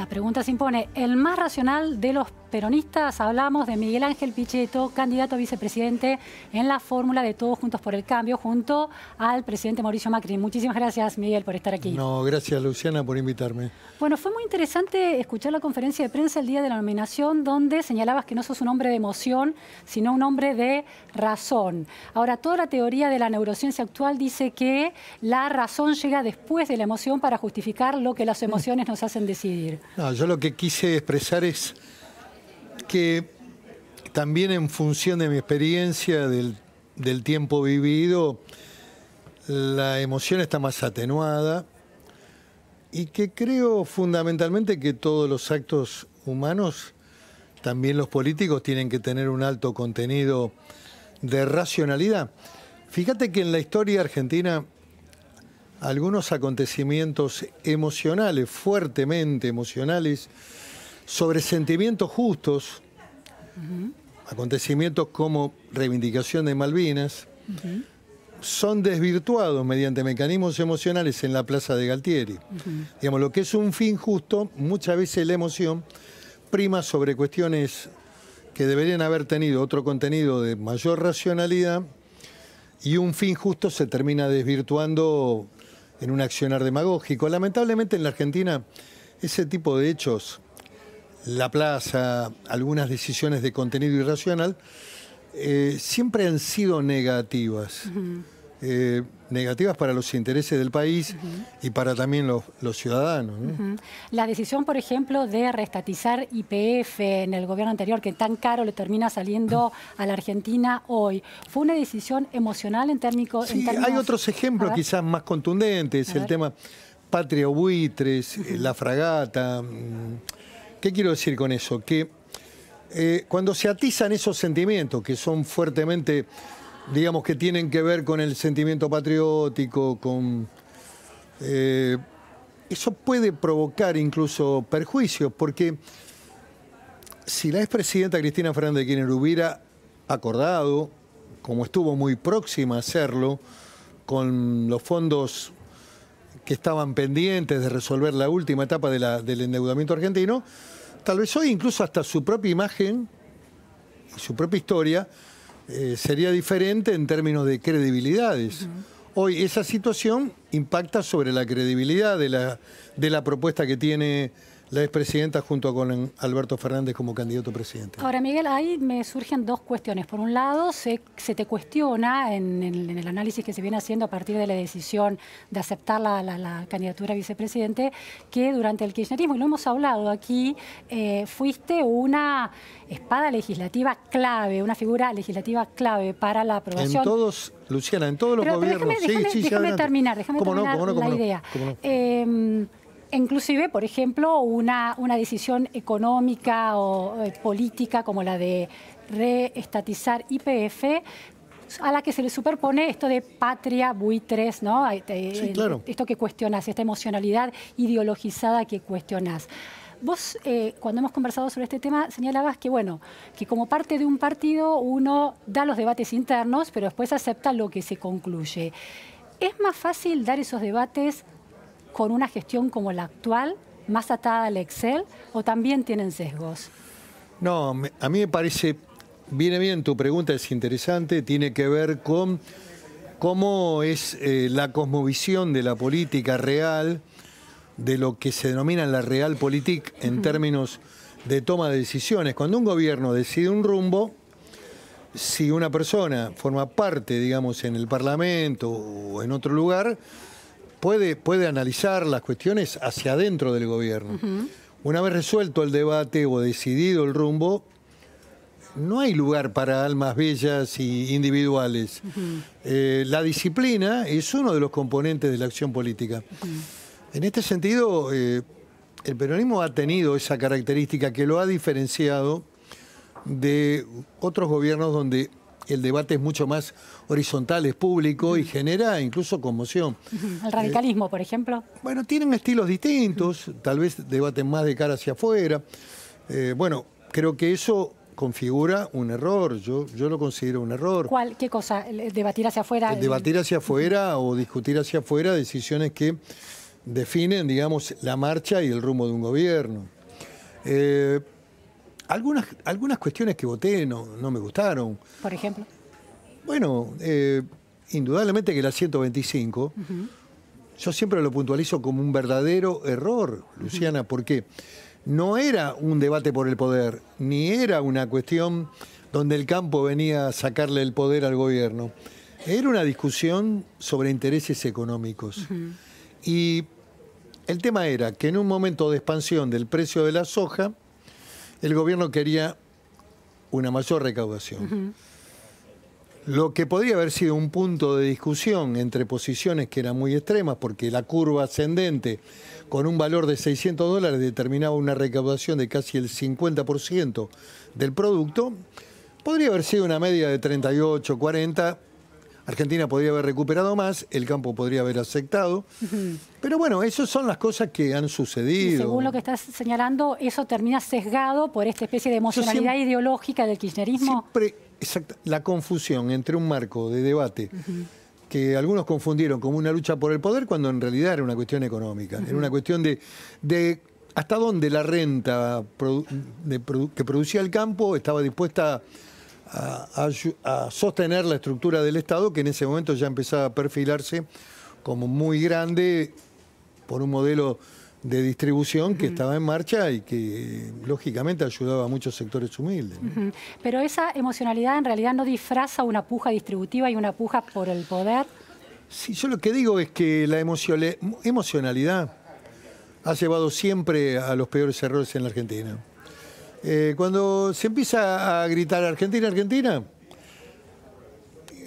La pregunta se impone, ¿el más racional de los peronistas hablamos de Miguel Ángel Pichetto, candidato a vicepresidente en la fórmula de Todos Juntos por el Cambio, junto al presidente Mauricio Macri. Muchísimas gracias, Miguel, por estar aquí. No, gracias, Luciana, por invitarme. Bueno, fue muy interesante escuchar la conferencia de prensa el día de la nominación, donde señalabas que no sos un hombre de emoción, sino un hombre de razón. Ahora, toda la teoría de la neurociencia actual dice que la razón llega después de la emoción para justificar lo que las mm. emociones nos hacen decidir. No, yo lo que quise expresar es que también en función de mi experiencia, del, tiempo vivido, la emoción está más atenuada y que creo fundamentalmente que todos los actos humanos, también los políticos, tienen que tener un alto contenido de racionalidad. Fíjate que en la historia argentina algunos acontecimientos emocionales, fuertemente emocionales, sobre sentimientos justos, acontecimientos como reivindicación de Malvinas, son desvirtuados mediante mecanismos emocionales en la Plaza de Galtieri. Digamos, lo que es un fin justo, muchas veces la emoción prima sobre cuestiones que deberían haber tenido otro contenido de mayor racionalidad y un fin justo se termina desvirtuando en un accionar demagógico. Lamentablemente en la Argentina ese tipo de hechos la plaza, algunas decisiones de contenido irracional, eh, siempre han sido negativas. Eh, negativas para los intereses del país y para también los, ciudadanos. La decisión, por ejemplo, de restatizar IPF en el gobierno anterior, que tan caro le termina saliendo a la Argentina hoy, ¿fue una decisión emocional en, términos...? sí, hay otros ejemplos quizás más contundentes, el tema Patria Buitres, eh, La Fragata... Mm, ¿Qué quiero decir con eso? Que eh, cuando se atizan esos sentimientos, que son fuertemente, digamos que tienen que ver con el sentimiento patriótico, con... Eh, eso puede provocar incluso perjuicios, porque si la expresidenta Cristina Fernández de Kirchner hubiera acordado, como estuvo muy próxima a hacerlo, con los fondos que estaban pendientes de resolver la última etapa del endeudamiento argentino, tal vez hoy incluso hasta su propia imagen y su propia historia eh, sería diferente en términos de credibilidades. Hoy esa situación impacta sobre la credibilidad de la, de la propuesta que tiene la expresidenta junto con Alberto Fernández como candidato a presidente. Ahora, Miguel, ahí me surgen dos cuestiones. Por un lado, se, te cuestiona en, el análisis que se viene haciendo a partir de la decisión de aceptar la, candidatura a vicepresidente, que durante el kirchnerismo, y lo hemos hablado aquí, eh, fuiste una espada legislativa clave, una figura legislativa clave para la aprobación. En todos Luciana, en todos los gobiernos. déjame, déjame terminar, déjame terminar no, no, em, inclusive, por ejemplo, una, una decisión económica o eh, política como la de reestatizar IPF a la que se le superpone esto de patria, buitres, ¿no? claro. Esto que cuestionas, esta emocionalidad ideologizada que cuestionas. Vos, eh, cuando hemos conversado sobre este tema, señalabas que, bueno, que como parte de un partido uno da los debates internos, pero después acepta lo que se concluye. ¿Es más fácil dar esos debates con una gestión como la actual, más atada al Excel, o también tienen sesgos? No, a mí me parece, viene bien tu pregunta, es interesante, tiene que ver con cómo es eh, la cosmovisión de la política real, de lo que se denomina la realpolitik en términos de toma de decisiones. Cuando un gobierno decide un rumbo, si una persona forma parte, digamos, en el Parlamento o en otro lugar, puede, analizar las cuestiones hacia adentro del gobierno. Una vez resuelto el debate o decidido el rumbo, no hay lugar para almas bellas e individuales. Eh, la disciplina es uno de los componentes de la acción política. En este sentido, eh, el peronismo ha tenido esa característica que lo ha diferenciado de otros gobiernos donde el debate es mucho más horizontal, es público y genera incluso conmoción. ¿El eh, radicalismo, por ejemplo? Bueno, tienen estilos distintos, tal vez debaten más de cara hacia afuera. Eh, bueno, creo que eso configura un error, yo, yo lo considero un error. ¿Cuál? ¿Qué cosa? ¿Debatir hacia afuera? debatir hacia afuera o discutir hacia afuera decisiones que definen, digamos, la marcha y el rumbo de un gobierno. Eh, algunas, algunas cuestiones que voté no, no me gustaron. Por ejemplo. Bueno, eh, indudablemente que la 125, yo siempre lo puntualizo como un verdadero error, Luciana, porque no era un debate por el poder, ni era una cuestión donde el campo venía a sacarle el poder al gobierno. Era una discusión sobre intereses económicos. Y el tema era que en un momento de expansión del precio de la soja, el gobierno quería una mayor recaudación. Lo que podría haber sido un punto de discusión entre posiciones que eran muy extremas, porque la curva ascendente con un valor de 600 dólares determinaba una recaudación de casi el 50% del producto, podría haber sido una media de 38, 40, Argentina podría haber recuperado más, el campo podría haber aceptado. Pero bueno, esas son las cosas que han sucedido. según lo que estás señalando, eso termina sesgado por esta especie de emocionalidad ideológica del kirchnerismo. Siempre, exacta, la confusión entre un marco de debate. que algunos confundieron como una lucha por el poder cuando en realidad era una cuestión económica, era una cuestión de, de hasta dónde la renta que producía el campo estaba dispuesta a a, sostener la estructura del Estado, que en ese momento ya empezaba a perfilarse como muy grande por un modelo de distribución que estaba en marcha y que lógicamente ayudaba a muchos sectores humildes. Pero esa emocionalidad en realidad no disfraza una puja distributiva y una puja por el poder. Sí, yo lo que digo es que la emocionalidad ha llevado siempre a los peores errores en la Argentina. Eh, cuando se empieza a gritar Argentina, Argentina,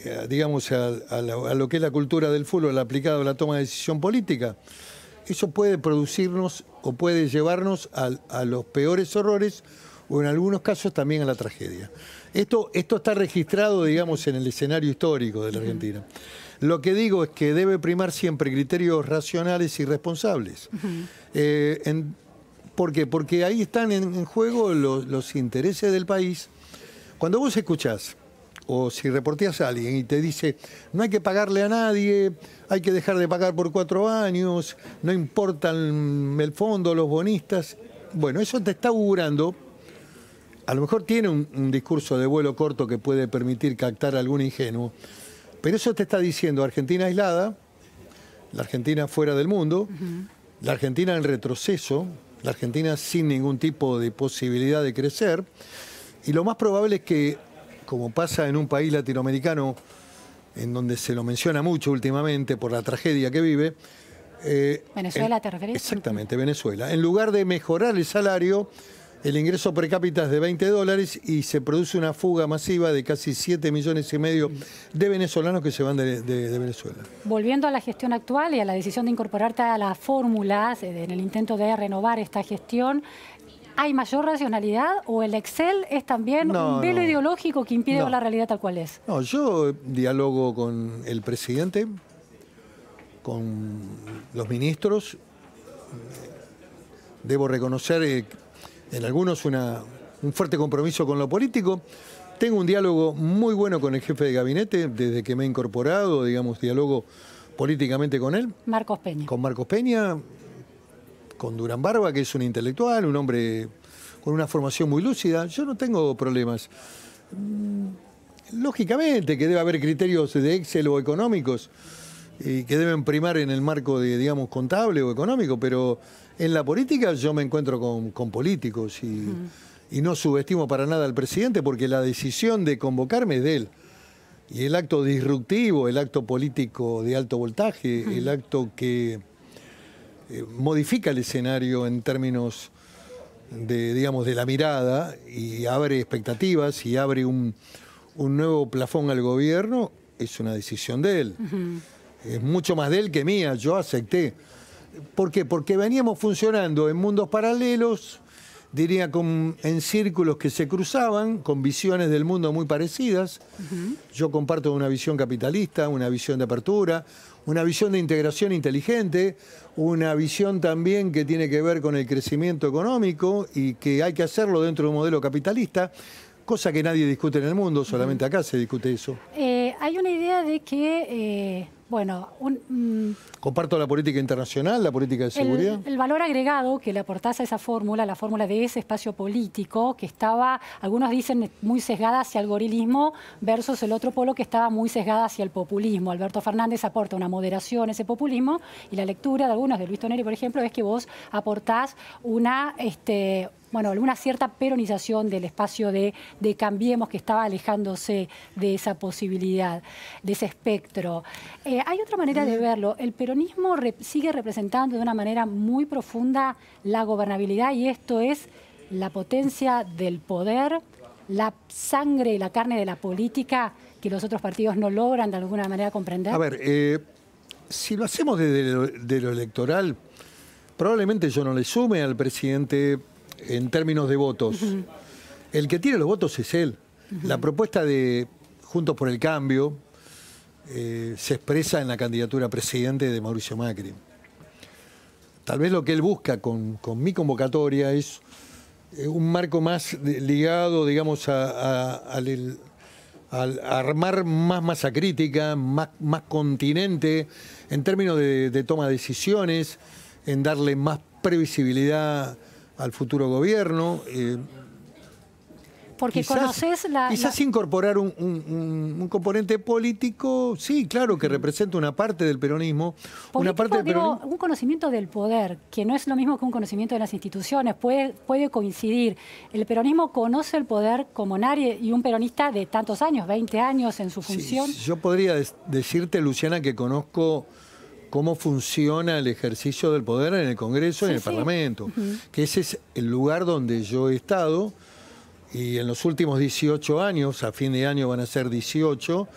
eh, digamos, a, lo que es la cultura del fútbol aplicado a la toma de decisión política, eso puede producirnos o puede llevarnos a, los peores horrores o en algunos casos también a la tragedia. Esto, esto está registrado, digamos, en el escenario histórico de la Argentina. Lo que digo es que debe primar siempre criterios racionales y responsables. Eh, en, ¿Por qué? Porque ahí están en, juego los, intereses del país. Cuando vos escuchás o si reporteas a alguien y te dice no hay que pagarle a nadie, hay que dejar de pagar por cuatro años, no importan el fondo, los bonistas, bueno, eso te está augurando. A lo mejor tiene un, discurso de vuelo corto que puede permitir captar algún ingenuo, pero eso te está diciendo Argentina aislada, la Argentina fuera del mundo, la Argentina en retroceso, la Argentina sin ningún tipo de posibilidad de crecer. Y lo más probable es que, como pasa en un país latinoamericano, en donde se lo menciona mucho últimamente por la tragedia que vive. Eh, ¿Venezuela te refieres? Exactamente, Venezuela. En lugar de mejorar el salario, el ingreso per cápita es de 20 dólares y se produce una fuga masiva de casi 7 millones y medio de venezolanos que se van de, Venezuela. Volviendo a la gestión actual y a la decisión de incorporarte a las fórmulas eh, en el intento de renovar esta gestión, ¿hay mayor racionalidad o el Excel es también un velo ideológico que impide ver la realidad tal cual es? No, yo dialogo con el presidente, con los ministros. Debo reconocer... que eh, en algunos un fuerte compromiso con lo político. Tengo un diálogo muy bueno con el jefe de gabinete desde que me he incorporado, digamos, diálogo políticamente con él. Marcos Peña. Con Marcos Peña, con Durán Barba, que es un intelectual, un hombre con una formación muy lúcida. Yo no tengo problemas. Mm, lógicamente que debe haber criterios de Excel o económicos y que deben primar en el marco de, digamos, contable o económico, pero en la política yo me encuentro con, políticos y, no subestimo para nada al presidente porque la decisión de convocarme es de él. Y el acto disruptivo, el acto político de alto voltaje, el acto que eh, modifica el escenario en términos de, digamos, de la mirada y abre expectativas y abre un, nuevo plafón al gobierno, es una decisión de él es mucho más de él que mía, yo acepté. ¿Por qué? Porque veníamos funcionando en mundos paralelos, diría con, en círculos que se cruzaban, con visiones del mundo muy parecidas. Yo comparto una visión capitalista, una visión de apertura, una visión de integración inteligente, una visión también que tiene que ver con el crecimiento económico y que hay que hacerlo dentro de un modelo capitalista, cosa que nadie discute en el mundo, solamente acá se discute eso. Eh, hay una idea de que, eh, bueno... Un, mm, Comparto la política internacional, la política de seguridad. El, valor agregado que le aportás a esa fórmula, la fórmula de ese espacio político, que estaba, algunos dicen, muy sesgada hacia el gorilismo versus el otro polo que estaba muy sesgada hacia el populismo. Alberto Fernández aporta una moderación a ese populismo y la lectura de algunos, de Luis Toneri, por ejemplo, es que vos aportás una... Este, bueno, alguna cierta peronización del espacio de, Cambiemos que estaba alejándose de esa posibilidad, de ese espectro. Eh, hay otra manera de verlo. El peronismo sigue representando de una manera muy profunda la gobernabilidad y esto es la potencia del poder, la sangre y la carne de la política que los otros partidos no logran de alguna manera comprender? A ver, eh, si lo hacemos desde lo electoral, probablemente yo no le sume al presidente en términos de votos. El que tiene los votos es él. La propuesta de Juntos por el Cambio eh, se expresa en la candidatura a presidente de Mauricio Macri. Tal vez lo que él busca con, mi convocatoria es eh, un marco más ligado, digamos, a, al, armar más masa crítica, más, más continente en términos de toma de decisiones, en darle más previsibilidad al futuro gobierno. Eh, porque quizás, la... Quizás incorporar un, componente político, sí, claro, que representa una parte del peronismo. una parte un conocimiento del poder, que no es lo mismo que un conocimiento de las instituciones, puede, puede coincidir. El peronismo conoce el poder como nadie, y un peronista de tantos años, 20 años en su función. yo podría decirte, Luciana, que conozco cómo funciona el ejercicio del poder en el Congreso y en el Parlamento, que ese es el lugar donde yo he estado y en los últimos 18 años, a fin de año van a ser 18,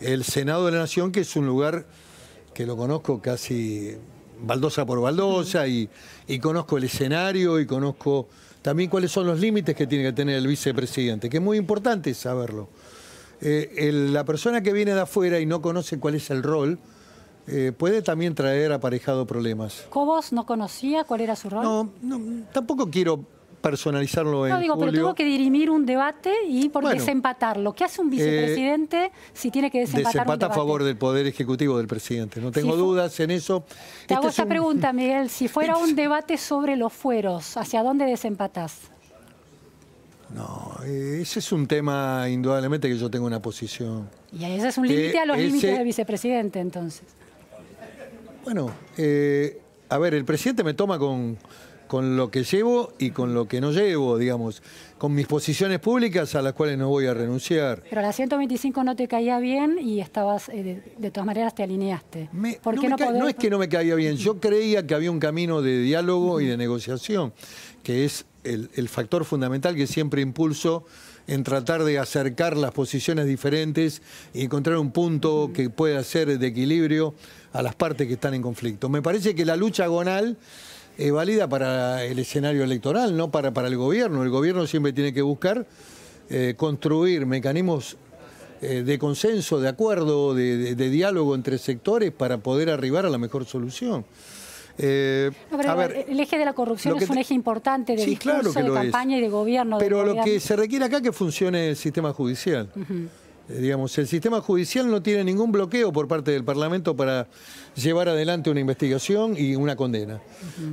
el Senado de la Nación, que es un lugar que lo conozco casi baldosa por baldosa y, conozco el escenario y conozco también cuáles son los límites que tiene que tener el vicepresidente, que es muy importante saberlo. Eh, la persona que viene de afuera y no conoce cuál es el rol, eh, puede también traer aparejado problemas. ¿Cobos no conocía cuál era su rol? No, tampoco quiero personalizarlo en No, digo, pero tuvo que dirimir un debate y por desempatarlo. ¿Qué hace un vicepresidente eh, si tiene que desempatar un debate? a favor del Poder Ejecutivo del presidente. No tengo dudas en eso. Te hago este esta pregunta, Miguel. Si fuera un debate sobre los fueros, ¿hacia dónde desempatás? No, eh, ese es un tema indudablemente que yo tengo una posición. Y ese es un límite a los límites del vicepresidente, entonces. Bueno, eh, a ver, el presidente me toma con, con lo que llevo y con lo que no llevo, digamos, con mis posiciones públicas a las cuales no voy a renunciar. Pero la 125 no te caía bien y estabas, eh, de, todas maneras, te alineaste. ¿Por no, qué no, no, es que no me caía bien, yo creía que había un camino de diálogo y de negociación, que es el factor fundamental que siempre impulso en tratar de acercar las posiciones diferentes y encontrar un punto que pueda ser de equilibrio a las partes que están en conflicto. Me parece que la lucha agonal es eh, válida para el escenario electoral, no para, para el gobierno. El gobierno siempre tiene que buscar eh, construir mecanismos eh, de consenso, de acuerdo, de diálogo entre sectores para poder arribar a la mejor solución. Eh, el eje de la corrupción es un eje importante de discurso, de campaña y de gobierno. Pero lo que se requiere acá es que funcione el sistema judicial. Eh, digamos, el sistema judicial no tiene ningún bloqueo por parte del Parlamento para llevar adelante una investigación y una condena.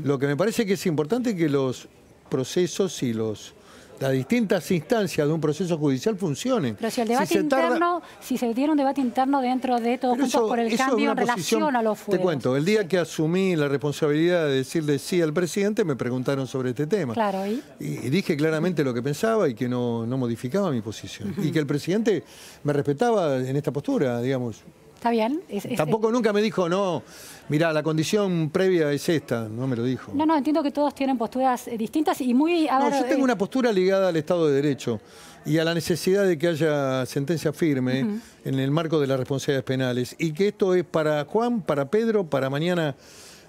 Lo que me parece que es importante que los procesos y los las distintas instancias de un proceso judicial funcionen. Pero si el debate interno, si se diera un debate interno dentro de todos juntos por el cambio en relación a los Te cuento, el día que asumí la responsabilidad de decirle sí al presidente, me preguntaron sobre este tema. Claro, ¿y? dije claramente lo que pensaba y que no, modificaba mi posición. Y que el presidente me respetaba en esta postura, digamos. Está bien. Tampoco nunca me dijo, no, mira, la condición previa es esta, no me lo dijo. No, no, entiendo que todos tienen posturas eh, distintas y muy... no, yo tengo eh, una postura ligada al Estado de Derecho y a la necesidad de que haya sentencia firme en el marco de las responsabilidades penales y que esto es para Juan, para Pedro, para mañana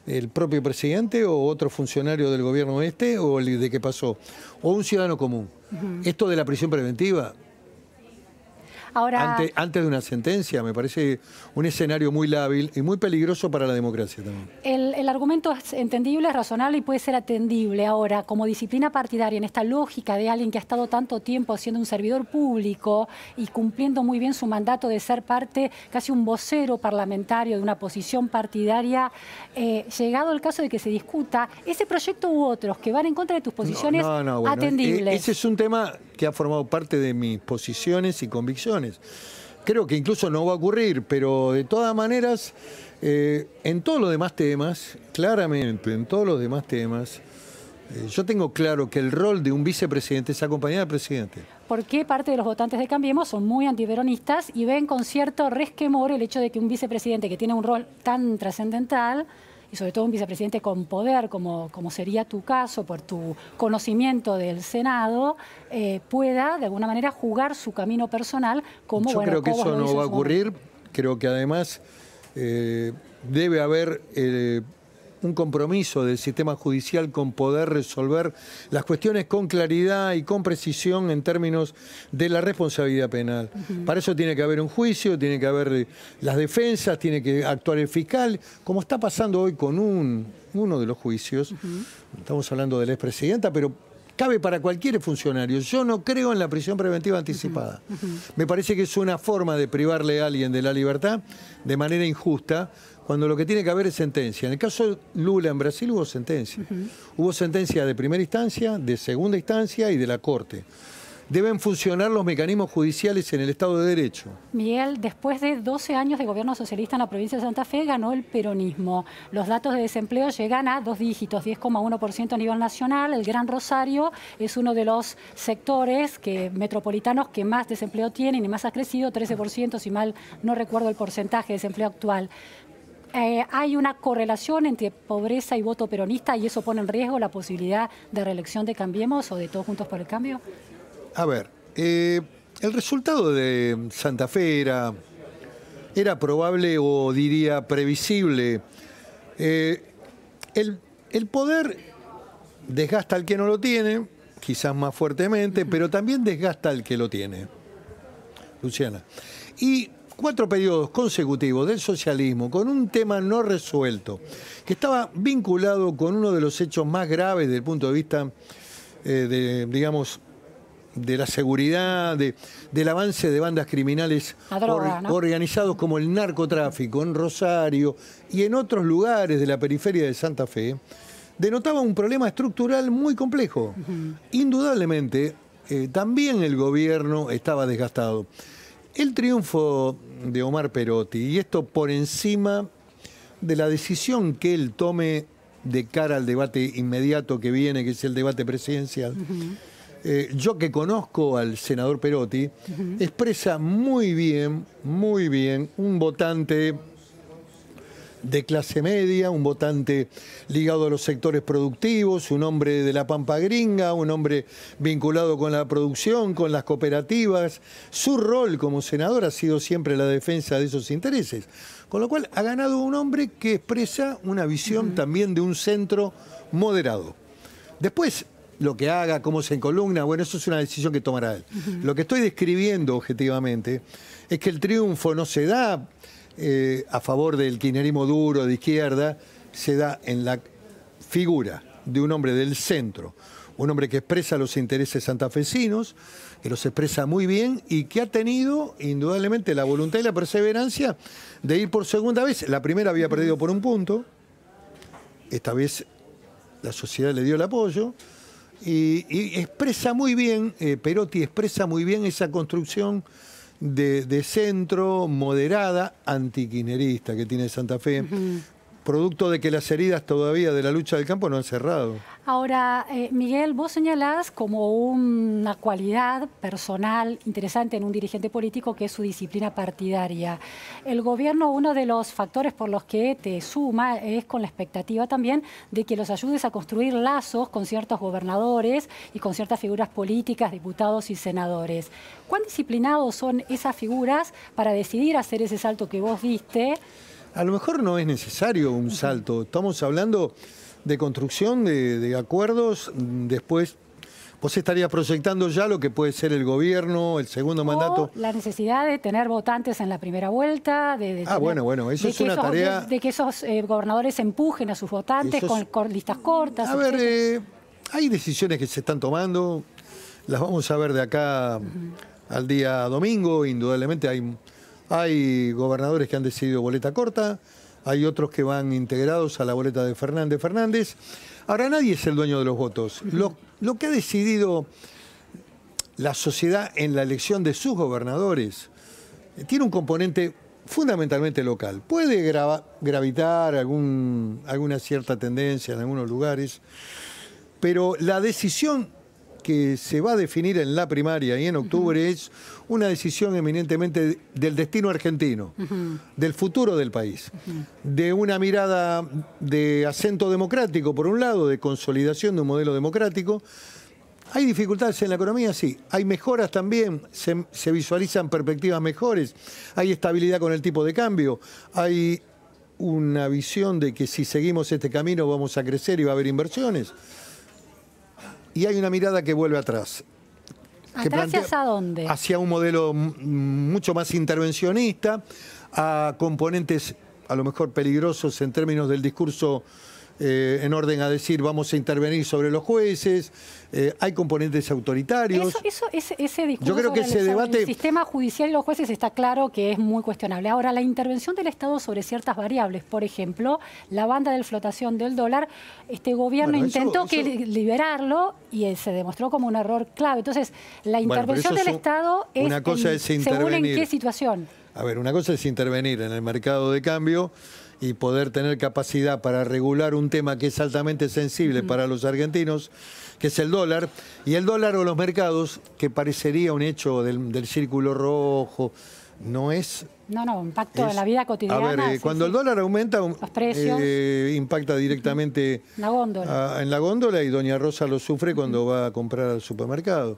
el propio presidente o otro funcionario del gobierno este o el de que pasó, o un ciudadano común. Esto de la prisión preventiva, antes de una sentencia, me parece un escenario muy lábil y muy peligroso para la democracia también. El, argumento es entendible, es razonable y puede ser atendible. Ahora, como disciplina partidaria, en esta lógica de alguien que ha estado tanto tiempo siendo un servidor público y cumpliendo muy bien su mandato de ser parte, casi un vocero parlamentario de una posición partidaria, eh, llegado el caso de que se discuta ese proyecto u otros que van en contra de tus posiciones, eh, atendibles. Ese es un tema que ha formado parte de mis posiciones y convicciones. Creo que incluso no va a ocurrir, pero de todas maneras, eh, en todos los demás temas, claramente, en todos los demás temas, eh, yo tengo claro que el rol de un vicepresidente es acompañar al presidente. Porque parte de los votantes de Cambiemos son muy antiperonistas y ven con cierto resquemor el hecho de que un vicepresidente que tiene un rol tan trascendental y sobre todo un vicepresidente con poder, como, como sería tu caso, por tu conocimiento del Senado, eh, pueda de alguna manera jugar su camino personal como... Yo creo que eso no va a ocurrir, creo que además eh, debe haber... Eh, un compromiso del sistema judicial con poder resolver las cuestiones con claridad y con precisión en términos de la responsabilidad penal. Para eso tiene que haber un juicio, tiene que haber eh, las defensas, tiene que actuar el fiscal, como está pasando hoy con un, uno de los juicios. Estamos hablando de la expresidenta, pero cabe para cualquier funcionario. Yo no creo en la prisión preventiva anticipada. Me parece que es una forma de privarle a alguien de la libertad de manera injusta cuando lo que tiene que haber es sentencia. En el caso de Lula en Brasil hubo sentencia. Hubo sentencia de primera instancia, de segunda instancia y de la Corte. Deben funcionar los mecanismos judiciales en el Estado de Derecho. Miguel, después de 12 años de gobierno socialista en la provincia de Santa Fe, ganó el peronismo. Los datos de desempleo llegan a dos dígitos, 10,1% a nivel nacional. El Gran Rosario es uno de los sectores que, metropolitanos que más desempleo tienen y más ha crecido, 13%, si mal no recuerdo el porcentaje de desempleo actual. Eh, hay una correlación entre pobreza y voto peronista y eso pone en riesgo la posibilidad de reelección de Cambiemos o de Todos Juntos por el Cambio? A ver, eh, el resultado de Santa Fe era, probable o diría previsible. Eh, el, el poder desgasta al que no lo tiene, quizás más fuertemente, pero también desgasta al que lo tiene. Luciana. Y cuatro periodos consecutivos del socialismo con un tema no resuelto, que estaba vinculado con uno de los hechos más graves desde el punto de vista, eh, de, digamos, de la seguridad, del avance de bandas criminales organizados como el narcotráfico en Rosario y en otros lugares de la periferia de Santa Fe, denotaba un problema estructural muy complejo. Indudablemente, eh, también el gobierno estaba desgastado. El triunfo de Omar Perotti, y esto por encima de la decisión que él tome de cara al debate inmediato que viene, que es el debate presidencial, eh, yo que conozco al senador Perotti, expresa muy bien, muy bien, un votante de clase media, un votante ligado a los sectores productivos, un hombre de la pampa gringa, un hombre vinculado con la producción, con las cooperativas. Su rol como senador ha sido siempre la defensa de esos intereses. Con lo cual ha ganado un hombre que expresa una visión también de un centro moderado. Después, lo que haga, cómo se encolumna, bueno, eso es una decisión que tomará él. Lo que estoy describiendo objetivamente es que el triunfo no se da eh, a favor del kirchnerismo duro de izquierda se da en la figura de un hombre del centro, un hombre que expresa los intereses santafesinos, que los expresa muy bien y que ha tenido indudablemente la voluntad y la perseverancia de ir por segunda vez. La primera había perdido por un punto, esta vez la sociedad le dio el apoyo y, expresa muy bien, eh, Perotti expresa muy bien esa construcción de, centro, moderada, antiquinerista que tiene Santa Fe producto de que las heridas todavía de la lucha del campo no han cerrado. Ahora, eh, Miguel, vos señalás como una cualidad personal interesante en un dirigente político que es su disciplina partidaria. El gobierno, uno de los factores por los que te suma es con la expectativa también de que los ayudes a construir lazos con ciertos gobernadores y con ciertas figuras políticas, diputados y senadores. ¿Cuán disciplinados son esas figuras para decidir hacer ese salto que vos diste? a lo mejor no es necesario un salto. Estamos hablando de construcción de, acuerdos, después vos estarías proyectando ya lo que puede ser el gobierno, el segundo mandato. La necesidad de tener votantes en la primera vuelta, de, ah, bueno, bueno, eso es una tarea. De, que esos eh, gobernadores empujen a sus votantes con, listas cortas. A ver, eh, hay decisiones que se están tomando, las vamos a ver de acá al día domingo, indudablemente hay hay gobernadores que han decidido boleta corta, hay otros que van integrados a la boleta de Fernández Fernández. Ahora nadie es el dueño de los votos. Lo, que ha decidido la sociedad en la elección de sus gobernadores eh, tiene un componente fundamentalmente local. Puede gravitar alguna cierta tendencia en algunos lugares, pero la decisión que se va a definir en la primaria y en octubre es una decisión eminentemente del destino argentino, del futuro del país, de una mirada de acento democrático, por un lado, de consolidación de un modelo democrático. ¿Hay dificultades en la economía? Sí. ¿Hay mejoras también? se visualizan perspectivas mejores? ¿Hay estabilidad con el tipo de cambio? ¿Hay una visión de que si seguimos este camino vamos a crecer y va a haber inversiones? y hay una mirada que vuelve atrás. hacia dónde? Hacia un modelo mucho más intervencionista, a componentes a lo mejor peligrosos en términos del discurso eh, en orden a decir vamos a intervenir sobre los jueces, eh, hay componentes autoritarios. Eso, ese, discurso el, sistema judicial y los jueces está claro que es muy cuestionable. Ahora, la intervención del Estado sobre ciertas variables, por ejemplo, la banda de flotación del dólar, este gobierno intentó liberarlo y eh, se demostró como un error clave. Entonces, la intervención del Estado es, una cosa es según en qué situación. A ver, una cosa es intervenir en el mercado de cambio y poder tener capacidad para regular un tema que es altamente sensible para los argentinos que es el dólar. Y el dólar o los mercados, que parecería un hecho del, círculo rojo, no es... No, no, impacto en de la vida cotidiana. A ver, eh, cuando el dólar aumenta, eh, impacta directamente en la góndola y Doña Rosa lo sufre cuando va a comprar al supermercado.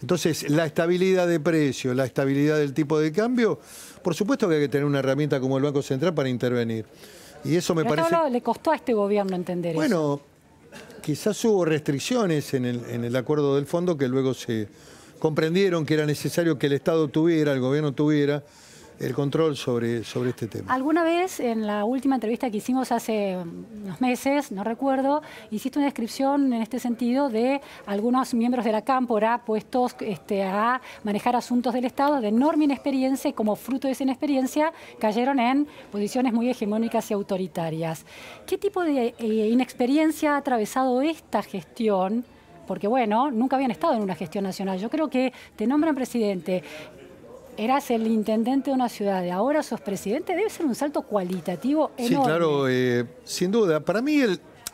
Entonces, la estabilidad de precio, la estabilidad del tipo de cambio, por supuesto que hay que tener una herramienta como el Banco Central para intervenir. Y eso me parece... le costó a este gobierno entender eso. Bueno, quizás hubo restricciones en el, acuerdo del fondo que luego se comprendieron que era necesario que el Estado tuviera, el gobierno tuviera, el control sobre, sobre este tema. Alguna vez en la última entrevista que hicimos hace unos meses, no recuerdo, hiciste una descripción en este sentido de algunos miembros de la Cámpora puestos este, a manejar asuntos del Estado de enorme inexperiencia y como fruto de esa inexperiencia cayeron en posiciones muy hegemónicas y autoritarias. ¿Qué tipo de eh, inexperiencia ha atravesado esta gestión? porque bueno, nunca habían estado en una gestión nacional. Yo creo que te nombran presidente, eras el intendente de una ciudad y ahora sos presidente, debe ser un salto cualitativo enorme. Sí, claro, eh, sin duda. Para mí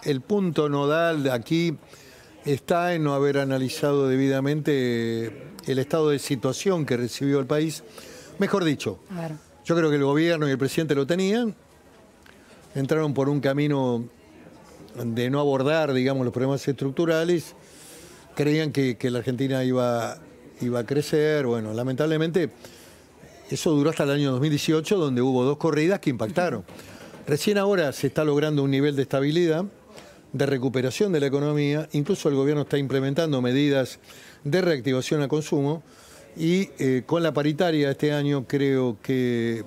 el, punto nodal de aquí está en no haber analizado debidamente el estado de situación que recibió el país. Mejor dicho, yo creo que el gobierno y el presidente lo tenían, entraron por un camino de no abordar, digamos, los problemas estructurales, creían que, la Argentina iba, iba a crecer, bueno, lamentablemente eso duró hasta el año 2018, donde hubo dos corridas que impactaron. Recién ahora se está logrando un nivel de estabilidad, de recuperación de la economía, incluso el gobierno está implementando medidas de reactivación al consumo y eh, con la paritaria este año creo que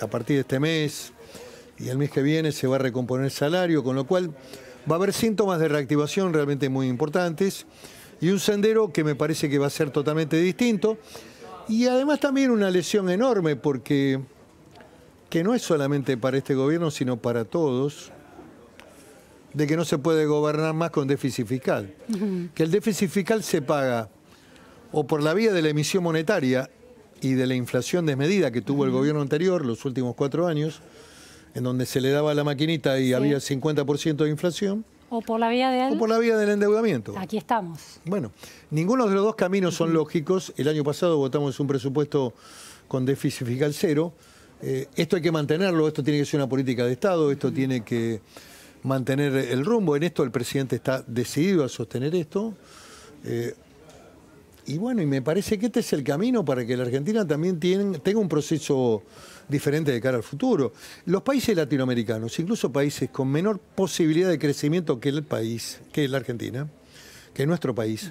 a partir de este mes y el mes que viene se va a recomponer el salario, con lo cual va a haber síntomas de reactivación realmente muy importantes y un sendero que me parece que va a ser totalmente distinto y además también una lesión enorme porque que no es solamente para este gobierno, sino para todos, de que no se puede gobernar más con déficit fiscal. Que el déficit fiscal se paga o por la vía de la emisión monetaria y de la inflación desmedida que tuvo el gobierno anterior los últimos cuatro años, en donde se le daba la maquinita y había 50% de inflación, o por la vía del... O por la vía del endeudamiento. Aquí estamos. Bueno, ninguno de los dos caminos son lógicos. El año pasado votamos un presupuesto con déficit fiscal cero. Eh, esto hay que mantenerlo, esto tiene que ser una política de Estado, esto tiene que mantener el rumbo. En esto el presidente está decidido a sostener esto. Eh, y bueno, y me parece que este es el camino para que la Argentina también tiene, tenga un proceso diferente de cara al futuro. Los países latinoamericanos, incluso países con menor posibilidad de crecimiento que el país, que la Argentina, que nuestro país,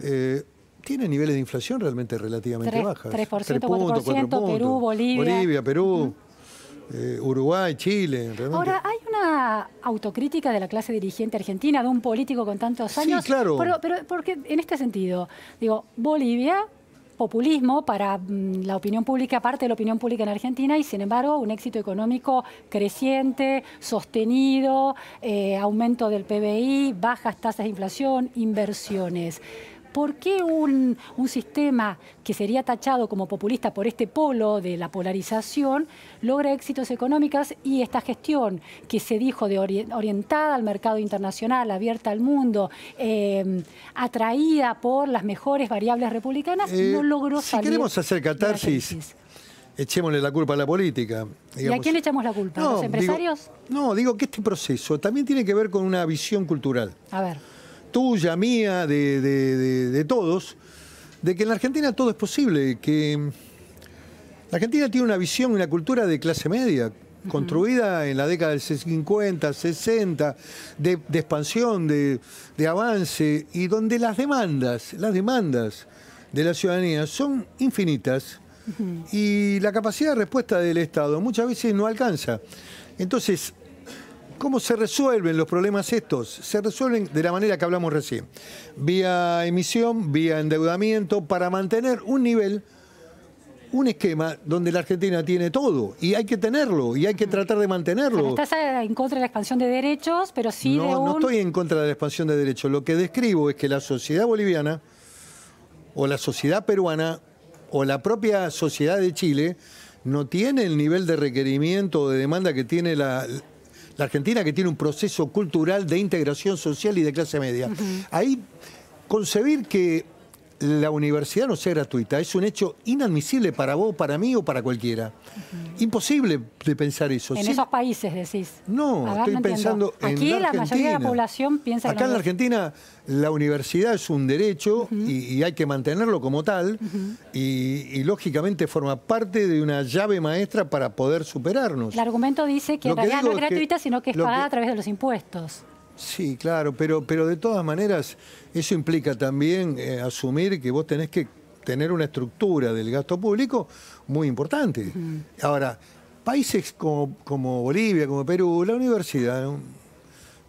eh, tiene niveles de inflación realmente relativamente bajos. 3%, 4%, Perú, Bolivia. Bolivia, Perú, eh, Uruguay, Chile. Ahora, hay una autocrítica de la clase dirigente argentina, de un político con tantos años. Sí, claro. Pero, pero porque en este sentido, digo, Bolivia populismo para mm, la opinión pública, aparte de la opinión pública en Argentina, y sin embargo un éxito económico creciente, sostenido, eh, aumento del PBI, bajas tasas de inflación, inversiones. ¿Por qué un, sistema que sería tachado como populista por este polo de la polarización logra éxitos económicos y esta gestión que se dijo de orientada al mercado internacional, abierta al mundo, em, atraída por las mejores variables republicanas, eh, no logró salir? Si queremos hacer catarsis, echémosle la culpa a la política. ¿Y a quién le echamos la culpa? ¿A los empresarios? no, digo que este proceso también tiene que ver con una visión cultural. A ver tuya, mía, de, todos, de que en la Argentina todo es posible, que la Argentina tiene una visión, una cultura de clase media, construida en la década del 50, 60, de, expansión, de, avance, y donde las demandas, las demandas de la ciudadanía son infinitas y la capacidad de respuesta del Estado muchas veces no alcanza. Entonces, ¿Cómo se resuelven los problemas estos? Se resuelven de la manera que hablamos recién, vía emisión, vía endeudamiento, para mantener un nivel, un esquema donde la Argentina tiene todo y hay que tenerlo y hay que tratar de mantenerlo. estás en contra de la expansión de derechos, pero sí no, No estoy en contra de la expansión de derechos. Lo que describo es que la sociedad boliviana o la sociedad peruana o la propia sociedad de Chile no tiene el nivel de requerimiento o de demanda que tiene la, la Argentina que tiene un proceso cultural de integración social y de clase media. Ahí concebir que la universidad no sea gratuita es un hecho inadmisible para vos, para mí o para cualquiera. Imposible de pensar eso. En esos países decís. No, estoy pensando Aquí la, mayoría de la población piensa que acá en la Argentina la universidad es un derecho y, hay que mantenerlo como tal y, lógicamente forma parte de una llave maestra para poder superarnos. El argumento dice que, la no es gratuita, sino que es pagada a través de los impuestos. Sí, claro, pero, pero de todas maneras eso implica también eh, asumir que vos tenés que tener una estructura del gasto público muy importante. Ahora, países como, como, Bolivia, como Perú, la universidad,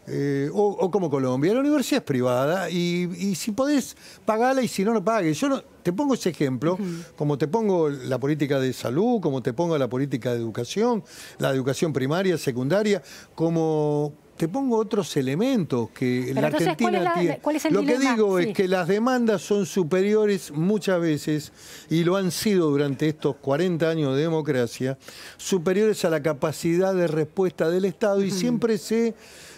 eh, o, como Colombia, la universidad es privada y, si podés pagarla y si no, no pagues. Yo te pongo ese ejemplo, como te pongo la política de salud, como te pongo la política de educación, la educación primaria, secundaria, como te pongo otros elementos que la Argentina tiene. lo que digo es que las demandas son superiores muchas veces, y lo han sido durante estos 40 años de democracia, superiores a la capacidad de respuesta del Estado y siempre se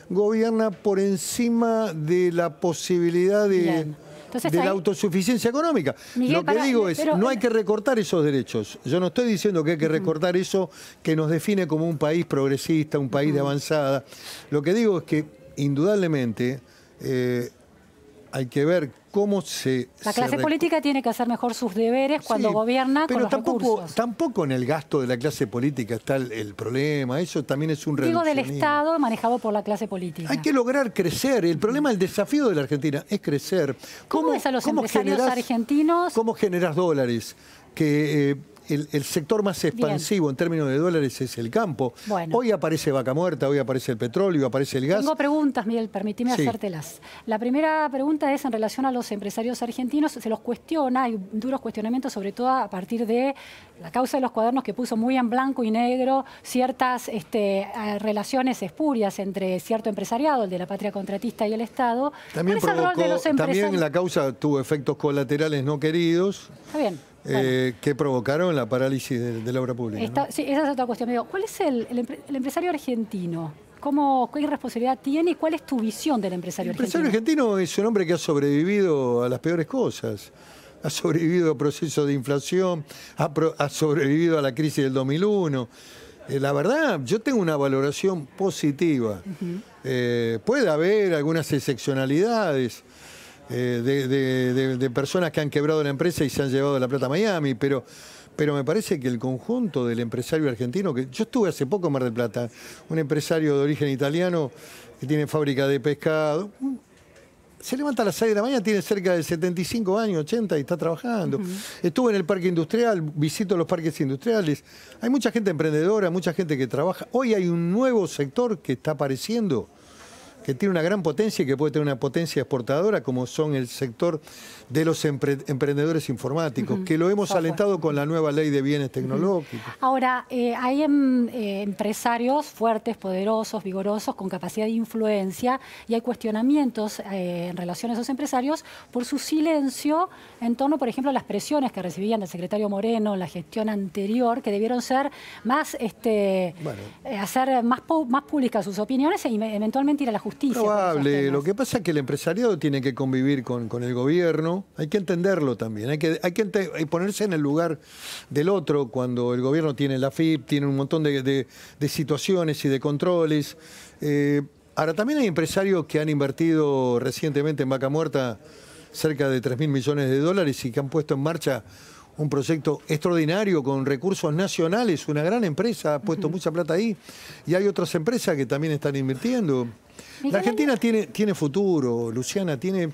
gobierna por encima de la posibilidad de de la autosuficiencia económica. Lo que digo es, no hay que recortar esos derechos. Yo no estoy diciendo que hay que recortar eso que nos define como un país progresista, un país de avanzada. Lo que digo es que, indudablemente, eh, hay que ver cómo se... La clase política tiene que hacer mejor sus deberes cuando gobierna. Pero con los tampoco, tampoco en el gasto de la clase política está el, problema, eso también es un Digo del Estado manejado por la clase política. Hay que lograr crecer, el problema, el desafío de la Argentina es crecer. ¿Cómo, es a los empresarios argentinos? ¿Cómo generas dólares? Que eh, el, sector más expansivo en términos de dólares es el campo. Hoy aparece vaca muerta, hoy aparece el petróleo, aparece el gas. Tengo preguntas, Miguel, permíteme hacértelas. La primera pregunta es en relación a los empresarios argentinos. Se los cuestiona, hay duros cuestionamientos, sobre todo a partir de la causa de los cuadernos que puso muy en blanco y negro ciertas este, relaciones espurias entre cierto empresariado, el de la patria contratista y el Estado. También, provocó, el también la causa tuvo efectos colaterales no queridos. Está bien. Eh, que provocaron la parálisis de, la obra pública. Sí, esa es otra cuestión. ¿Cuál es el, empresario argentino? ¿Cómo, ¿Qué responsabilidad tiene y cuál es tu visión del empresario argentino? El empresario argentino, es un hombre que ha sobrevivido a las peores cosas ha sobrevivido a procesos de inflación, ha, sobrevivido a la crisis del 2001. Eh, la verdad, yo tengo una valoración positiva. Eh, puede haber algunas excepcionalidades, eh, de, personas que han quebrado la empresa y se han llevado la plata a Miami, pero, pero me parece que el conjunto del empresario argentino, que yo estuve hace poco en Mar del Plata, un empresario de origen italiano que tiene fábrica de pescado, se levanta a las 6 de la mañana, tiene cerca de 75 años, 80 y está trabajando. Estuve en el parque industrial, visito los parques industriales. Hay mucha gente emprendedora, mucha gente que trabaja. Hoy hay un nuevo sector que está apareciendo, que tiene una gran potencia y que puede tener una potencia exportadora, como son el sector de los emprendedores informáticos, que lo hemos alentado con la nueva ley de bienes tecnológicos. Ahora, eh, hay em, eh, empresarios fuertes, poderosos, vigorosos, con capacidad de influencia, y hay cuestionamientos eh, en relación a esos empresarios por su silencio en torno, por ejemplo, a las presiones que recibían del secretario Moreno en la gestión anterior, que debieron ser más, este, hacer más, más públicas sus opiniones e eventualmente ir a la justicia Probable. Lo que pasa es que el empresariado tiene que convivir con, con el gobierno. Hay que entenderlo también. Hay que, hay que ponerse en el lugar del otro cuando el gobierno tiene la FIP, tiene un montón de, situaciones y de controles. Eh, ahora, también hay empresarios que han invertido recientemente en Vaca Muerta cerca de 3 mil millones de dólares y que han puesto en marcha un proyecto extraordinario con recursos nacionales, una gran empresa, ha puesto mucha plata ahí, y hay otras empresas que también están invirtiendo. La Argentina tiene, futuro, Luciana, tiene...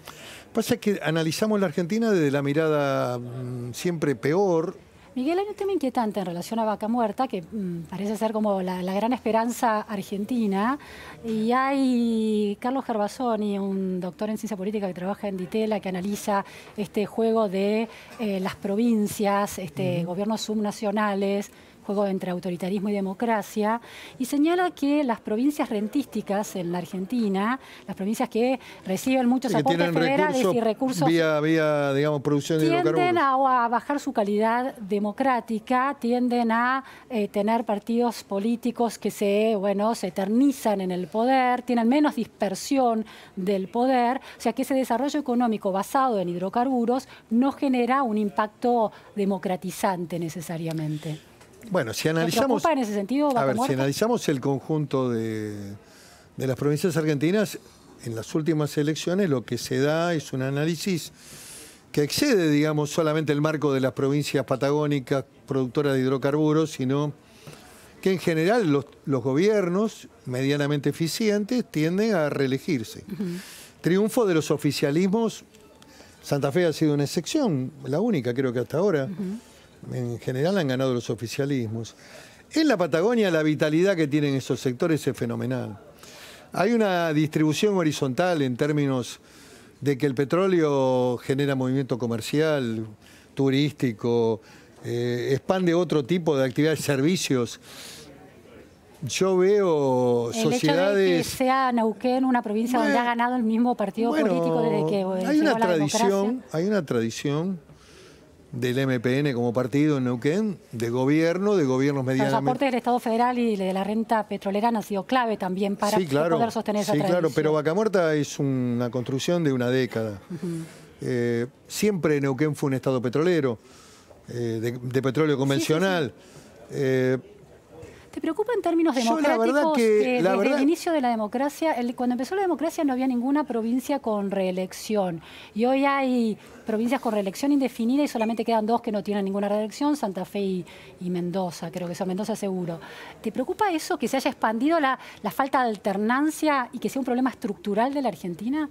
Pasa que analizamos la Argentina desde la mirada mm, siempre peor, Miguel, hay un tema inquietante en relación a Vaca Muerta, que mm, parece ser como la, gran esperanza argentina. Y hay Carlos Gervasoni, un doctor en ciencia política que trabaja en Ditela, que analiza este juego de eh, las provincias, este, gobiernos subnacionales, juego entre autoritarismo y democracia, y señala que las provincias rentísticas en la Argentina, las provincias que reciben muchos aportes federales recursos y recursos... Tienden a, bajar su calidad democrática, tienden a eh, tener partidos políticos que se, bueno, se eternizan en el poder, tienen menos dispersión del poder, o sea que ese desarrollo económico basado en hidrocarburos no genera un impacto democratizante necesariamente. Bueno, si analizamos... en ese sentido? A ver, si analizamos el conjunto de, las provincias argentinas, en las últimas elecciones lo que se da es un análisis que excede, digamos, solamente el marco de las provincias patagónicas productoras de hidrocarburos, sino que en general los, gobiernos medianamente eficientes tienden a reelegirse. Triunfo de los oficialismos, Santa Fe ha sido una excepción, la única creo que hasta ahora en general han ganado los oficialismos. En la Patagonia la vitalidad que tienen esos sectores es fenomenal. Hay una distribución horizontal en términos de que el petróleo genera movimiento comercial, turístico, eh, expande otro tipo de actividades, servicios. Yo veo sociedades... Hecho que sea Neuquén una provincia donde ha ganado el mismo partido político desde que... Eh, hay, una tradición, hay una tradición del MPN como partido en Neuquén, de gobierno, de gobiernos medianos. El aporte del Estado federal y de la renta petrolera han sido clave también para poder sostener esa Sí, claro, pero Vaca Muerta es una construcción de una década. Eh, siempre Neuquén fue un Estado petrolero, eh, de, petróleo convencional. Eh, ¿Te preocupa en términos democráticos? que, eh, desde el inicio de la democracia, cuando empezó la democracia no había ninguna provincia con reelección. Y hoy hay provincias con reelección indefinida y solamente quedan dos que no tienen ninguna reelección, Santa Fe y, Mendoza, creo que son Mendoza seguro. ¿Te preocupa eso, que se haya expandido la, falta de alternancia y que sea un problema estructural de la Argentina?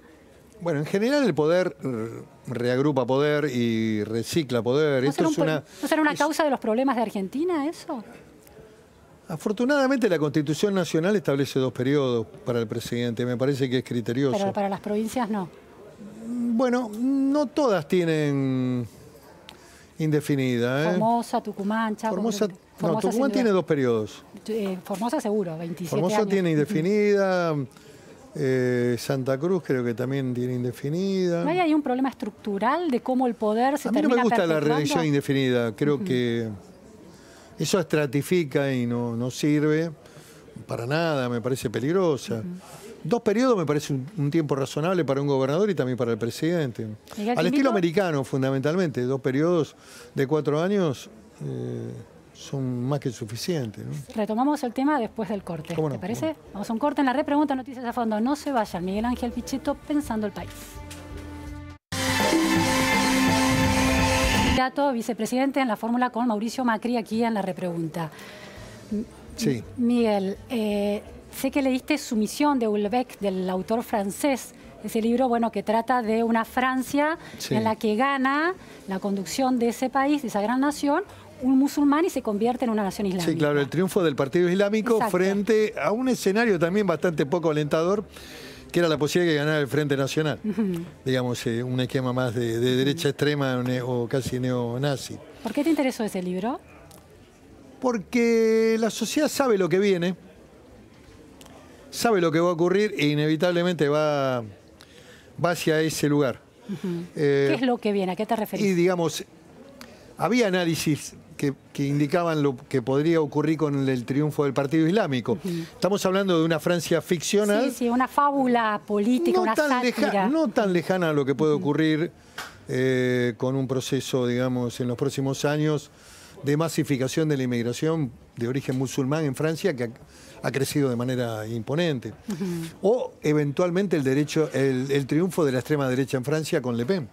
Bueno, en general el poder eh, reagrupa poder y recicla poder. ¿No Esto será, una, causa de los problemas de Argentina eso? Afortunadamente la Constitución Nacional establece dos periodos para el presidente, me parece que es criterioso. Pero para las provincias no. Mm, bueno, no todas tienen indefinida. ¿eh? Formosa, Tucumán, Chaco. Formosa, Tucumán tiene dos periodos. Eh, Formosa seguro, 27 Formosa tiene indefinida, eh, Santa Cruz creo que también tiene indefinida. ¿No hay ahí un problema estructural de cómo el poder se A mí no me gusta la reelección indefinida, creo que... Eso estratifica y no, sirve para nada, me parece peligrosa. Dos periodos me parece un, tiempo razonable para un gobernador y también para el presidente. Al estilo americano, fundamentalmente, dos periodos de cuatro años eh, son más que suficientes. Retomamos el tema después del corte, ¿te parece? Vamos a un corte en la red, pregunta noticias a fondo. No se vaya Miguel Ángel Pichetto, pensando el país. vicepresidente en la fórmula con Mauricio Macri aquí en la repregunta. Sí. Miguel, eh, sé que leíste Sumisión de Ulbeck, del autor francés. Ese libro, bueno, que trata de una Francia en la que gana la conducción de ese país, de esa gran nación, un musulmán y se convierte en una nación islámica. Sí, claro, el triunfo del Partido Islámico frente a un escenario también bastante poco alentador que era la posibilidad de ganar el Frente Nacional, digamos, eh, un esquema más de, derecha extrema o casi neonazi. ¿Por qué te interesó ese libro? Porque la sociedad sabe lo que viene, sabe lo que va a ocurrir e inevitablemente va, va hacia ese lugar. Eh, ¿Qué es lo que viene? ¿A qué te referís? Y digamos, había análisis que, indicaban lo que podría ocurrir con el triunfo del Partido Islámico. Estamos hablando de una Francia ficcional. Sí, sí, una fábula política, no tan Lejana, no tan lejana a lo que puede ocurrir eh, con un proceso, digamos, en los próximos años de masificación de la inmigración de origen musulmán en Francia, que ha, crecido de manera imponente. O eventualmente el, derecho, el, triunfo de la extrema derecha en Francia con Le Pen.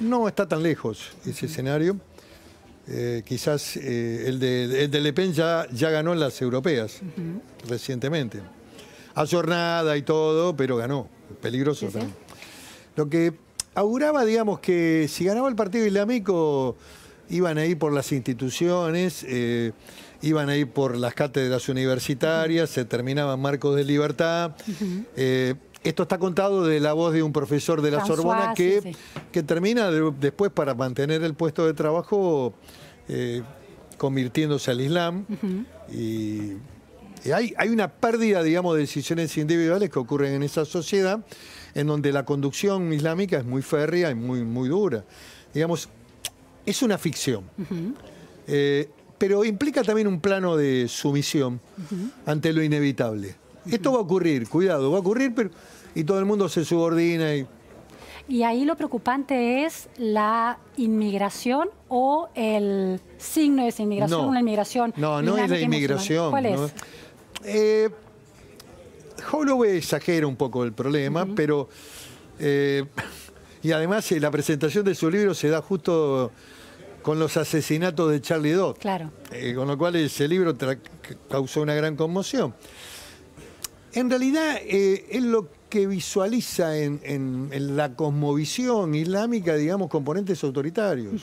No está tan lejos ese escenario. Eh, quizás eh, el, de, Le Pen ya, ganó en las europeas recientemente. A jornada y todo, pero ganó. Peligroso también. Lo que auguraba, digamos, que si ganaba el Partido Islámico, iban a ir por las instituciones, eh, iban a ir por las cátedras universitarias, se terminaban marcos de libertad. Esto está contado de la voz de un profesor de la Sorbona que, termina después para mantener el puesto de trabajo eh, convirtiéndose al Islam. Y, hay, hay, una pérdida, digamos, de decisiones individuales que ocurren en esa sociedad en donde la conducción islámica es muy férrea y muy, muy dura. Digamos, es una ficción. Eh, pero implica también un plano de sumisión ante lo inevitable. Esto va a ocurrir, cuidado, va a ocurrir, pero y todo el mundo se subordina. Y, y ahí lo preocupante es la inmigración o el signo de esa inmigración, una inmigración. No, no es la inmigración. ¿Cuál es? Eh, exagera un poco el problema, pero. Eh, y además eh, la presentación de su libro se da justo con los asesinatos de Charlie Dodd. Claro. con lo cual ese libro causó una gran conmoción. En realidad, él lo que visualiza en, en, la cosmovisión islámica, digamos, componentes autoritarios.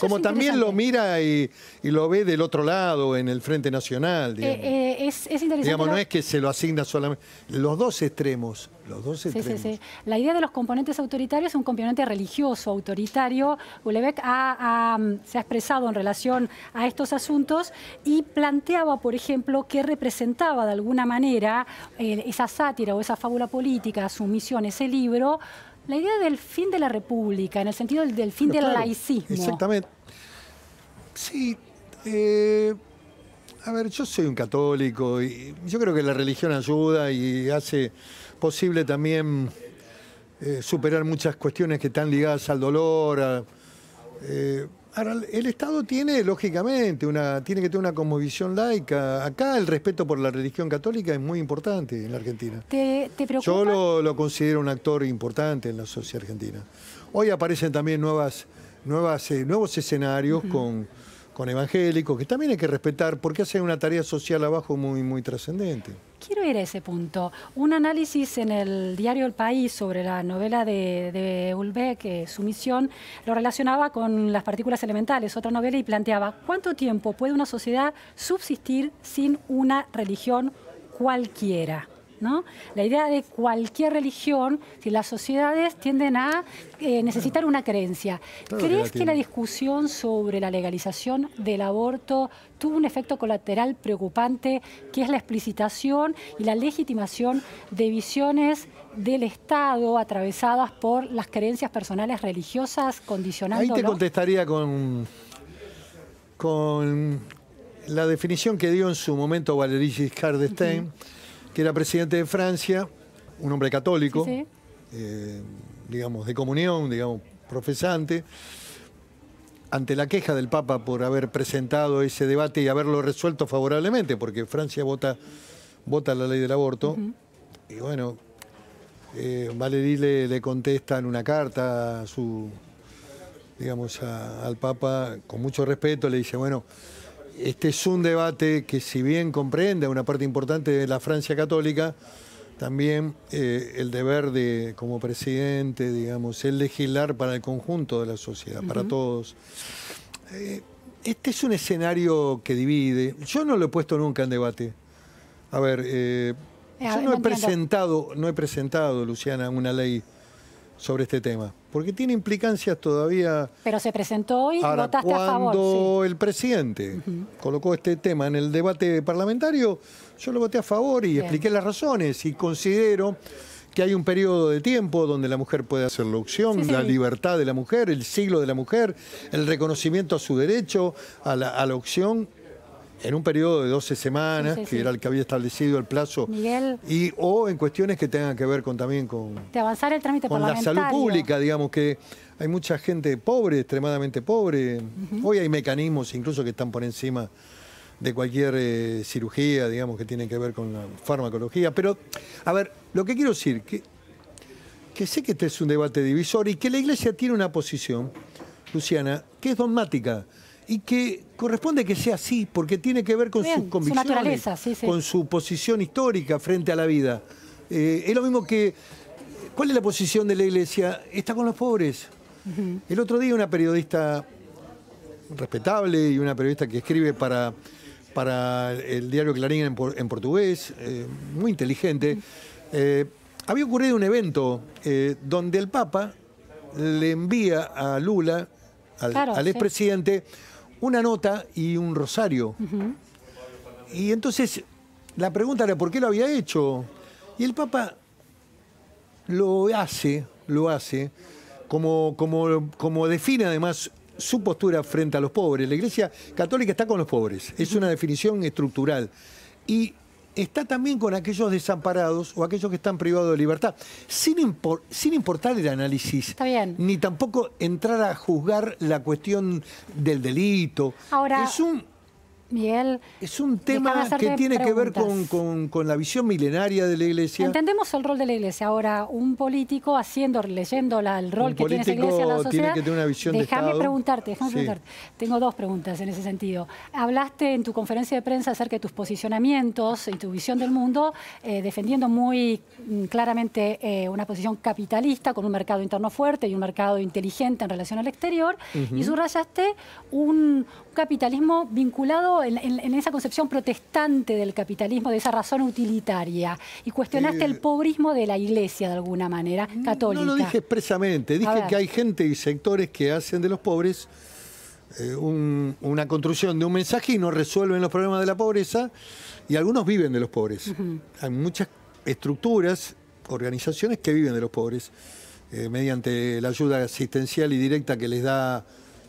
Como también lo mira y, lo ve del otro lado, en el Frente Nacional, eh, eh, es, interesante. Digamos, no es que se lo asigna solamente. Los dos extremos Sí, sí, sí. La idea de los componentes autoritarios es un componente religioso, autoritario. Ulebeck mm, se ha expresado en relación a estos asuntos y planteaba, por ejemplo, que representaba de alguna manera eh, esa sátira o esa fábula política, su misión, ese libro, la idea del fin de la República, en el sentido del, fin del laicismo. Exactamente. Sí. Eh, a ver, yo soy un católico y yo creo que la religión ayuda y hace posible también eh, superar muchas cuestiones que están ligadas al dolor. Eh, ahora, el Estado tiene, lógicamente, una, tiene que tener una visión laica. Acá el respeto por la religión católica es muy importante en la Argentina. ¿Te, preocupa? Yo lo, considero un actor importante en la sociedad argentina. Hoy aparecen también nuevas, nuevas, eh, nuevos escenarios con con evangélicos, que también hay que respetar porque hace una tarea social abajo muy, muy trascendente. Quiero ir a ese punto. Un análisis en el diario El País sobre la novela de, de eh, su misión, lo relacionaba con las partículas elementales, otra novela, y planteaba, ¿cuánto tiempo puede una sociedad subsistir sin una religión cualquiera? La idea de cualquier religión, si las sociedades tienden a eh, necesitar una creencia. ¿Crees que la discusión sobre la legalización del aborto tuvo un efecto colateral preocupante, que es la explicitación y la legitimación de visiones del Estado atravesadas por las creencias personales religiosas, condicionando... Ahí te contestaría con, con la definición que dio en su momento Valerie Giscard d'Estaing, era presidente de Francia, un hombre católico, eh, digamos, de comunión, digamos, profesante, ante la queja del Papa por haber presentado ese debate y haberlo resuelto favorablemente, porque Francia vota, vota la ley del aborto, y bueno, eh, Valéry le, contesta en una carta su, digamos, al Papa, con mucho respeto, le dice, bueno, este es un debate que si bien comprende una parte importante de la Francia católica, también eh, el deber de, como presidente, digamos, el legislar para el conjunto de la sociedad, para todos. Eh, este es un escenario que divide. Yo no lo he puesto nunca en debate. A ver, eh, yo no he presentado, no he presentado, Luciana, una ley sobre este tema porque tiene implicancias todavía. Pero se presentó y votaste a favor. Cuando el presidente colocó este tema en el debate parlamentario, yo lo voté a favor y expliqué las razones y considero que hay un periodo de tiempo donde la mujer puede hacer la opción, la libertad de la mujer, el siglo de la mujer, el reconocimiento a su derecho, a la, a la opción en un periodo de 12 semanas, que era el que había establecido el plazo, y o en cuestiones que tengan que ver con también con, avanzar el trámite con la salud pública, digamos que hay mucha gente pobre, extremadamente pobre. Hoy hay mecanismos incluso que están por encima de cualquier eh, cirugía, digamos, que tienen que ver con la farmacología. Pero, a ver, lo que quiero decir, que sé que este es un debate divisor y que la Iglesia tiene una posición, Luciana, que es dogmática y que corresponde que sea así, porque tiene que ver con sus convicciones, su sí, con su posición histórica frente a la vida. Eh, es lo mismo que, ¿cuál es la posición de la iglesia? Está con los pobres. El otro día una periodista respetable y una periodista que escribe para, para el diario Clarín en, portugués, eh, muy inteligente, eh, había ocurrido un evento donde el Papa le envía a Lula, al, expresidente, una nota y un rosario. Y entonces la pregunta era por qué lo había hecho. Y el Papa lo hace, lo hace, como, como, como define además su postura frente a los pobres. La Iglesia Católica está con los pobres, es una definición estructural. Y está también con aquellos desamparados o aquellos que están privados de libertad, sin, sin importar el análisis, está bien. ni tampoco entrar a juzgar la cuestión del delito. Ahora, es un Miguel. Es un tema que tiene que ver con, la visión milenaria de la Iglesia. Entendemos el rol de la Iglesia. Ahora, un político haciendo, leyendo el rol que tiene la Iglesia en la sociedad. Tiene que tener una visión déjame preguntarte, déjame preguntarte. Tengo dos preguntas en ese sentido. Hablaste en tu conferencia de prensa acerca de tus posicionamientos y tu visión del mundo, eh, defendiendo muy mm, claramente eh, una posición capitalista con un mercado interno fuerte y un mercado inteligente en relación al exterior. Y subrayaste un, capitalismo vinculado en, esa concepción protestante del capitalismo, de esa razón utilitaria, y cuestionaste el eh, pobrismo de la iglesia de alguna manera, católica. No lo dije expresamente, dije que hay gente y sectores que hacen de los pobres eh, una construcción de un mensaje y no resuelven los problemas de la pobreza, y algunos viven de los pobres. Hay muchas estructuras, organizaciones que viven de los pobres, eh, mediante la ayuda asistencial y directa que les da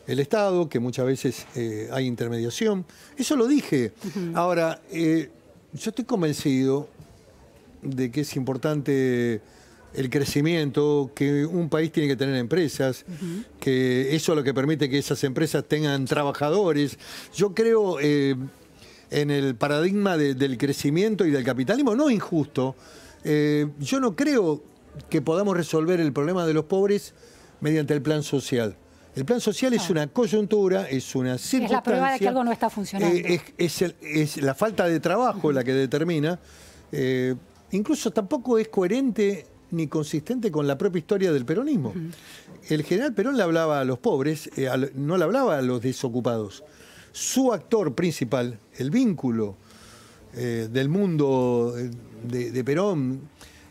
el Estado, que muchas veces eh, hay intermediación. Eso lo dije. Ahora, eh, yo estoy convencido de que es importante el crecimiento, que un país tiene que tener empresas, que eso es lo que permite que esas empresas tengan trabajadores. Yo creo eh, en el paradigma del crecimiento y del capitalismo, no injusto. yo no creo que podamos resolver el problema de los pobres mediante el plan social. El plan social es una coyuntura, es una circunstancia. Es la prueba de que algo no está funcionando. Eh, es, la falta de trabajo la que determina. Eh, incluso tampoco es coherente ni consistente con la propia historia del peronismo. El general Perón le hablaba a los pobres, eh, no le hablaba a los desocupados. Su actor principal, el vínculo del mundo de, Perón,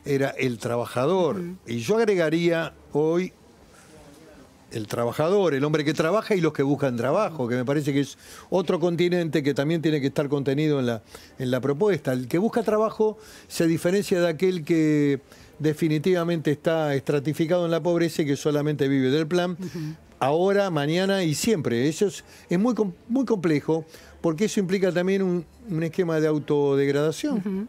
era el trabajador. Y yo agregaría hoy el trabajador, el hombre que trabaja y los que buscan trabajo, que me parece que es otro continente que también tiene que estar contenido en la, en la propuesta. El que busca trabajo se diferencia de aquel que definitivamente está estratificado en la pobreza y que solamente vive del plan, ahora, mañana y siempre. Eso es, muy, muy complejo porque eso implica también un, esquema de autodegradación.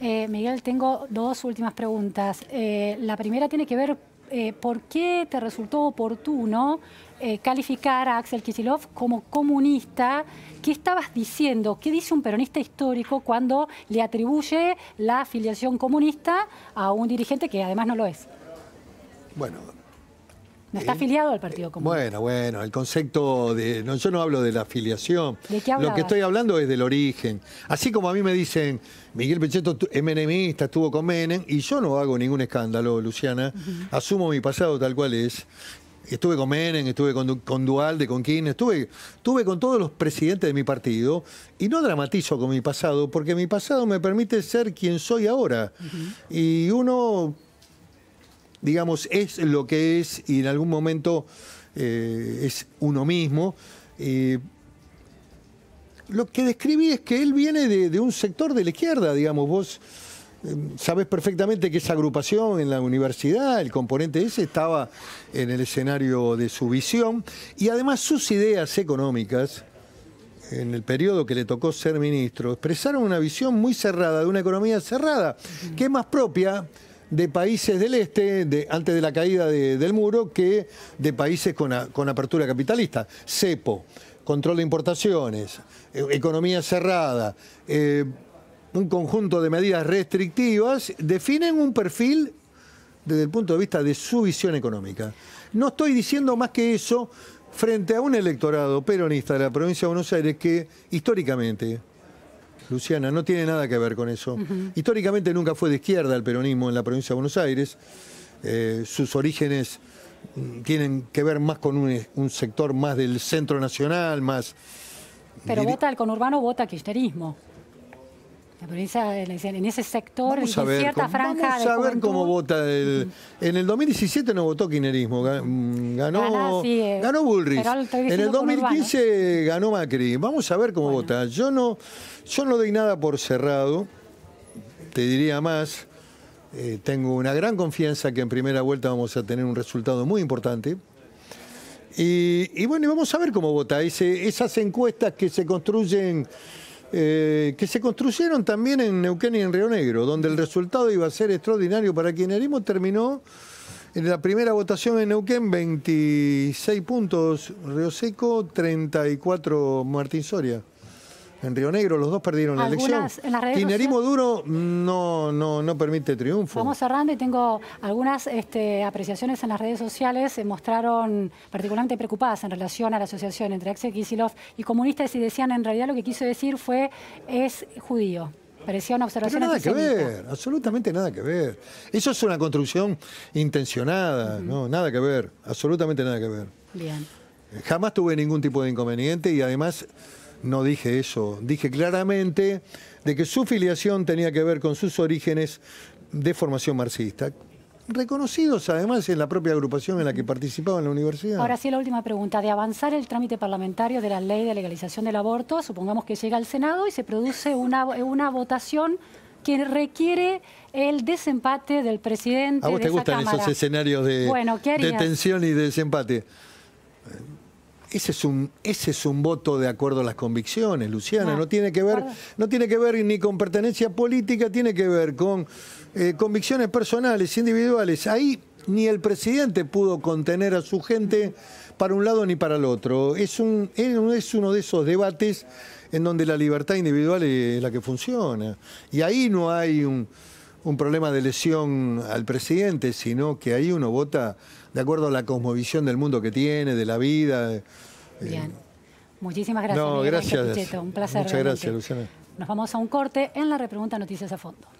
Eh, Miguel, tengo dos últimas preguntas. Eh, la primera tiene que ver eh, por qué te resultó oportuno eh, calificar a Axel Kisilov como comunista. ¿Qué estabas diciendo? ¿Qué dice un peronista histórico cuando le atribuye la afiliación comunista a un dirigente que además no lo es? Bueno, no está eh, afiliado al Partido Comunista. Bueno, bueno, el concepto de. yo no hablo de la afiliación. Lo que estoy hablando es del origen. Así como a mí me dicen, Miguel Pecheto es menemista, estuvo con Menem, y yo no hago ningún escándalo, Luciana. Asumo mi pasado tal cual es. Estuve con Menem, estuve con, Dualde, con Kirchner, estuve, con todos los presidentes de mi partido y no dramatizo con mi pasado porque mi pasado me permite ser quien soy ahora. Y uno digamos, es lo que es y en algún momento eh, es uno mismo. Eh, lo que describí es que él viene de, un sector de la izquierda, digamos, vos em, sabés perfectamente que esa agrupación en la universidad, el componente ese, estaba en el escenario de su visión y además sus ideas económicas, en el periodo que le tocó ser ministro, expresaron una visión muy cerrada, de una economía cerrada, que es más propia de países del este, antes de la caída del muro, que de países con, apertura capitalista. CEPO, control de importaciones, eh, economía cerrada, eh, un conjunto de medidas restrictivas, definen un perfil desde el punto de vista de su visión económica. No estoy diciendo más que eso frente a un electorado peronista de la provincia de Buenos Aires que históricamente Luciana, no tiene nada que ver con eso. Históricamente nunca fue de izquierda el peronismo en la provincia de Buenos Aires. Eh, sus orígenes mm, tienen que ver más con eh, un, sector más del centro nacional, más... Pero vota el conurbano, vota kirchnerismo en ese sector, en cierta franja vamos a ver cómo vota. Mm. en el 2017 no votó Quinerismo, mm, ganó, eh, ganó Bullrich. En el 2015 ganó Macri. Vamos a ver cómo vota. Yo no, yo no doy nada por cerrado, te diría más. Eh, tengo una gran confianza que en primera vuelta vamos a tener un resultado muy importante. Y, y bueno, vamos a ver cómo vota. esas encuestas que se construyen eh, que se construyeron también en Neuquén y en Río Negro, donde el resultado iba a ser extraordinario para kirchnerismo, terminó en la primera votación en Neuquén 26 puntos Río Seco, 34 Martín Soria en Río Negro, los dos perdieron la elección. En duro no, no, no permite triunfo. Vamos cerrando y tengo algunas este, apreciaciones en las redes sociales. Se mostraron particularmente preocupadas en relación a la asociación entre Axel Kisilov y comunistas y decían en realidad lo que quiso decir fue es judío. Parecía una observación. Pero nada que ver, absolutamente nada que ver. Eso es una construcción intencionada, no, nada que ver, absolutamente nada que ver. Bien. Jamás tuve ningún tipo de inconveniente y además no dije eso, dije claramente de que su filiación tenía que ver con sus orígenes de formación marxista, reconocidos además en la propia agrupación en la que participaba en la universidad. Ahora sí, la última pregunta. De avanzar el trámite parlamentario de la ley de legalización del aborto, supongamos que llega al Senado y se produce una, votación que requiere el desempate del presidente. ¿A vos te gustan esos escenarios de, de tensión y de desempate? Ese es, un, ese es un voto de acuerdo a las convicciones, Luciana. No tiene que ver, no tiene que ver ni con pertenencia política, tiene que ver con eh, convicciones personales, individuales. Ahí ni el presidente pudo contener a su gente para un lado ni para el otro. Es, un, es uno de esos debates en donde la libertad individual es la que funciona. Y ahí no hay un, un problema de lesión al presidente, sino que ahí uno vota de acuerdo a la cosmovisión del mundo que tiene, de la vida. Eh. Bien. Muchísimas gracias. No, gracias. Un placer. Muchas gracias, Luciana. Nos vamos a un corte en la repregunta Noticias a Fondo.